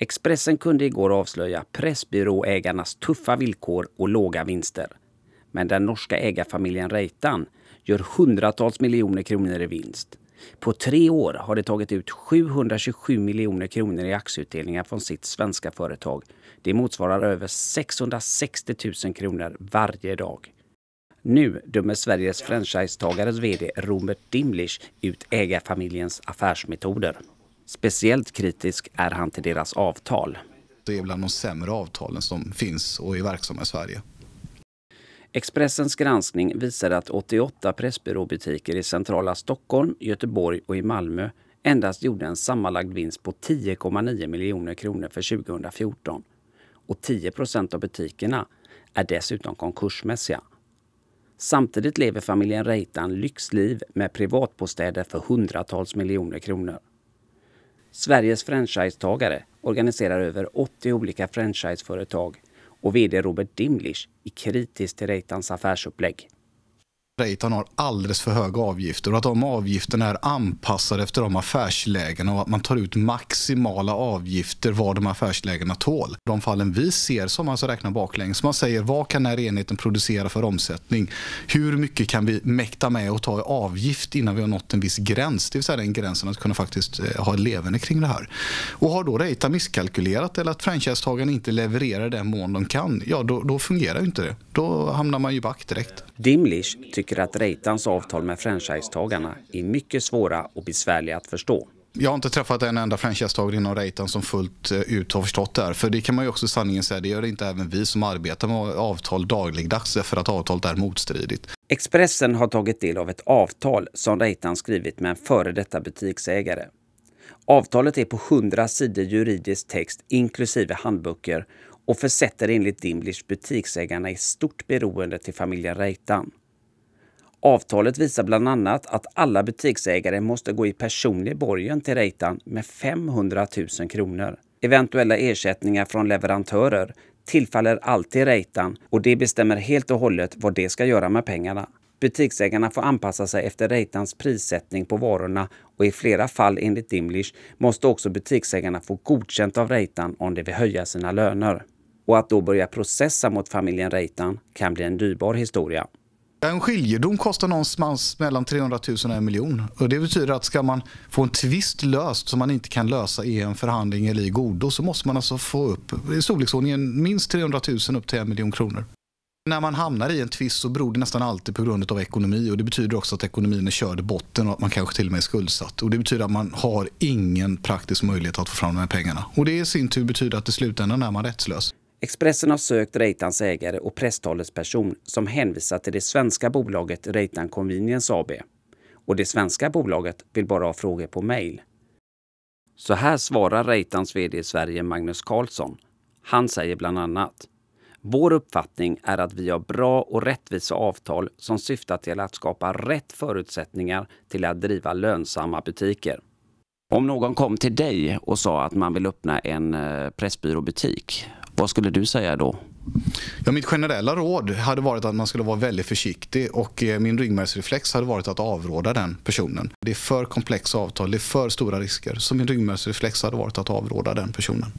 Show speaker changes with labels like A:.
A: Expressen kunde igår avslöja Pressbyråägarnas tuffa villkor och låga vinster. Men den norska ägarfamiljen Reitan gör hundratals miljoner kronor i vinst. På tre år har de tagit ut 727 miljoner kronor i aktieutdelningar från sitt svenska företag. Det motsvarar över 660 000 kronor varje dag. Nu dömer Sveriges franchisetagares vd Robert Dimlich ut ägarfamiljens affärsmetoder. Speciellt kritisk är han till deras avtal.
B: Det är bland de sämre avtalen som finns och är verksamma i Sverige.
A: Expressens granskning visade att 88 Pressbyråbutiker i centrala Stockholm, Göteborg och i Malmö endast gjorde en sammanlagd vinst på 10,9 miljoner kronor för 2014. Och 10 procent av butikerna är dessutom konkursmässiga. Samtidigt lever familjen Reitan lyxliv med privatbostäder för hundratals miljoner kronor. Sveriges franchisetagare organiserar över 80 olika franchiseföretag och vd Robert Dimlich är kritisk till Reitans affärsupplägg.
B: Raytheon har alldeles för höga avgifter och att de avgifterna är anpassade efter de affärslägena och att man tar ut maximala avgifter vad de affärslägena tål. De fallen vi ser som alltså räknar baklänges, man säger vad kan den här enheten producera för omsättning? Hur mycket kan vi mäkta med att ta i avgift innan vi har nått en viss gräns? Det vill säga den gränsen att kunna faktiskt eh, ha ett levande kring det här. Och har då Raytheon misskalkylerat eller att franchisetagaren inte levererar den mån de kan, ja då, då fungerar ju inte det. Då
A: hamnar man ju back direkt. Dimlish tycker att Reitans avtal med franchisetagarna är mycket svåra och besvärliga att förstå.
B: Jag har inte träffat en enda franchisetagare inom Reitan som fullt eh, ut har förstått det här. För det kan man ju också sanningen säga, det gör inte även vi som arbetar med avtal dagligdags för att avtalet är motstridigt.
A: Expressen har tagit del av ett avtal som Reitan skrivit med en före detta butiksägare. Avtalet är på 100 sidor juridisk text inklusive handböcker och försätter enligt Dimlish butiksägarna i stort beroende till familjen Reitan. Avtalet visar bland annat att alla butiksägare måste gå i personlig borgen till Reitan med 500 000 kronor. Eventuella ersättningar från leverantörer tillfaller alltid Reitan och det bestämmer helt och hållet vad de ska göra med pengarna. Butiksägarna får anpassa sig efter Reitans prissättning på varorna och i flera fall enligt Dimlish måste också butiksägarna få godkänt av Reitan om de vill höja sina löner. Och att då börja processa mot familjen Reitan kan bli en dyrbar historia.
B: En skiljedom kostar någonstans mellan 300 000 och en miljon. Och det betyder att ska man få en tvist löst som man inte kan lösa i en förhandling eller i godo så måste man alltså få upp i storleksordningen minst 300 000 upp till en miljon kronor. När man hamnar i en tvist så beror det nästan alltid på grund av ekonomi och det betyder också att ekonomin är körd i botten och att man kanske till och med är skuldsatt. Och det betyder att man har ingen praktisk möjlighet att få fram de här pengarna. Och det i sin tur betyder att i slutändan är man rättslös.
A: Expressen har sökt Reitans ägare och person som hänvisar till det svenska bolaget Reitan Convenience AB. Och det svenska bolaget vill bara ha frågor på mejl. Så här svarar Reitans VD i Sverige Magnus Karlsson. Han säger bland annat vår uppfattning är att vi har bra och rättvisa avtal som syftar till att skapa rätt förutsättningar till att driva lönsamma butiker. Om någon kom till dig och sa att man vill öppna en eh, pressbyråbutik vad skulle du säga då? Ja, mitt generella råd hade
B: varit att man skulle vara väldigt försiktig och eh, min ryggmärgsreflex hade varit att avråda den personen. Det är för komplexa avtal, det är för stora risker. Så min ryggmärgsreflex hade varit att avråda den personen.